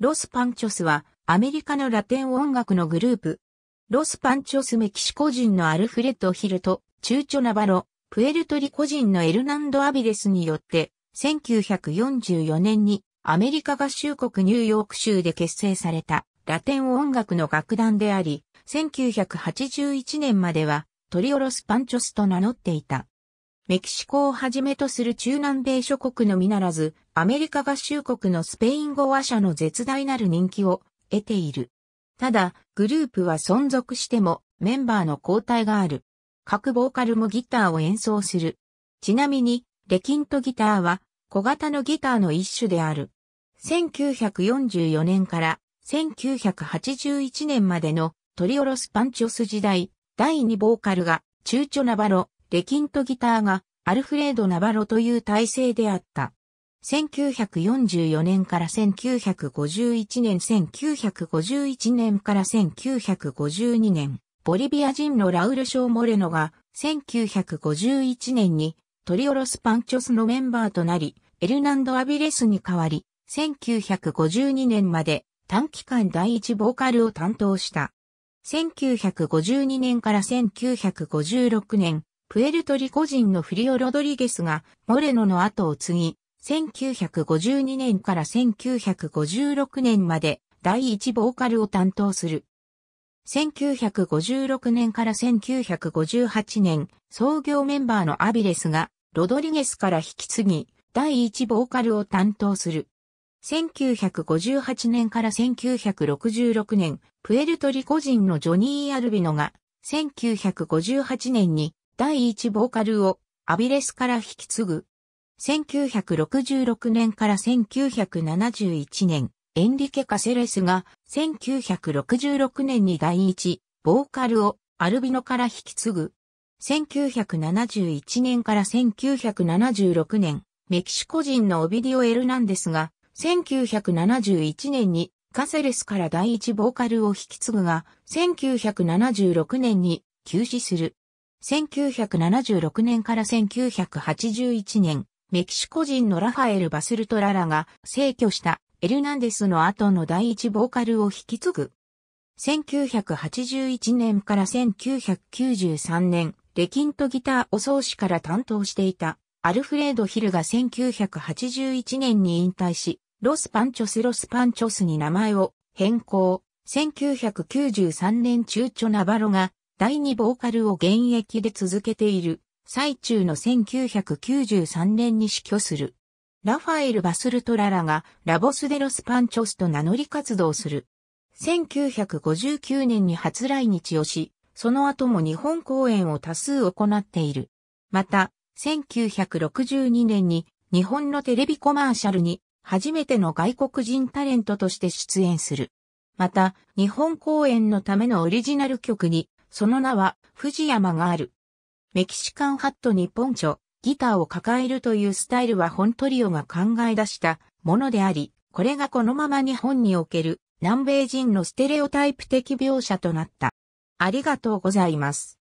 ロスパンチョスはアメリカのラテン音楽のグループ。ロスパンチョスメキシコ人のアルフレッド・ヒルと、チューチョ・ナバロ、プエルトリコ人のエルナンド・アビレスによって、1944年にアメリカ合衆国ニューヨーク州で結成されたラテン音楽の楽団であり、1981年まではトリオロスパンチョスと名乗っていた。メキシコをはじめとする中南米諸国のみならず、アメリカ合衆国のスペイン語話者の絶大なる人気を得ている。ただ、グループは存続してもメンバーの交代がある。各ボーカルもギターを演奏する。ちなみに、レキントギターは小型のギターの一種である。1944年から1981年までのトリオロスパンチョス時代、第2ボーカルが中ュなョナバロ、レキントギターがアルフレード・ナバロという体制であった。1944年から1951年、1951年から1952年、ボリビア人のラウル・ショー・モレノが1951年にトリオロス・パンチョスのメンバーとなり、エルナンド・アビレスに代わり、1952年まで短期間第一ボーカルを担当した。1952年から1956年、プエルトリコ人のフリオ・ロドリゲスがモレノの後を継ぎ、1952年から1956年まで第一ボーカルを担当する。1956年から1958年、創業メンバーのアビレスがロドリゲスから引き継ぎ、第一ボーカルを担当する。1958年から1966年、プエルトリコ人のジョニー・アルビノが、1958年に第一ボーカルをアビレスから引き継ぐ。1966年から1971年、エンリケ・カセレスが1966年に第一ボーカルをアルビノから引き継ぐ。1971年から1976年、メキシコ人のオビディオ・エルナンデスが、1971年にカセレスから第一ボーカルを引き継ぐが、1976年に休止する。1976年から1981年、メキシコ人のラファエル・バスルトララが逝去したエルナンデスの後の第一ボーカルを引き継ぐ。1981年から1993年、レキントギターお奏師から担当していたアルフレード・ヒルが1981年に引退し、ロス・パンチョス・ロス・パンチョスに名前を変更。1993年中チョ・ナバロが第2ボーカルを現役で続けている最中の1993年に死去する。ラファエル・バスルトララがラボスデロス・パンチョスと名乗り活動する。1959年に初来日をし、その後も日本公演を多数行っている。また、1962年に日本のテレビコマーシャルに初めての外国人タレントとして出演する。また、日本公演のためのオリジナル曲にその名は、藤山がある。メキシカンハットにポンチョ、ギターを抱えるというスタイルは本トリオが考え出したものであり、これがこのまま日本における南米人のステレオタイプ的描写となった。ありがとうございます。